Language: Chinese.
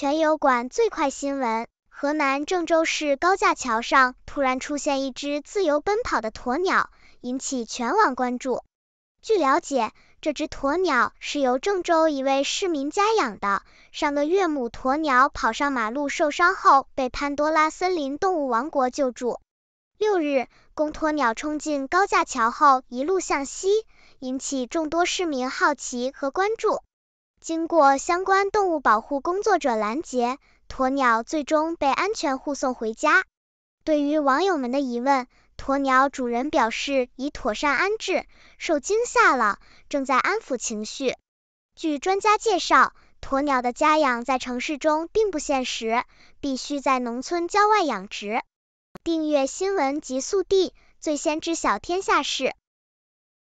全油管最快新闻：河南郑州市高架桥上突然出现一只自由奔跑的鸵鸟，引起全网关注。据了解，这只鸵鸟是由郑州一位市民家养的。上个月母鸵鸟跑上马路受伤后，被潘多拉森林动物王国救助。六日，公鸵鸟冲进高架桥后一路向西，引起众多市民好奇和关注。经过相关动物保护工作者拦截，鸵鸟最终被安全护送回家。对于网友们的疑问，鸵鸟主人表示已妥善安置，受惊吓了，正在安抚情绪。据专家介绍，鸵鸟的家养在城市中并不现实，必须在农村郊外养殖。订阅新闻极速递，最先知晓天下事。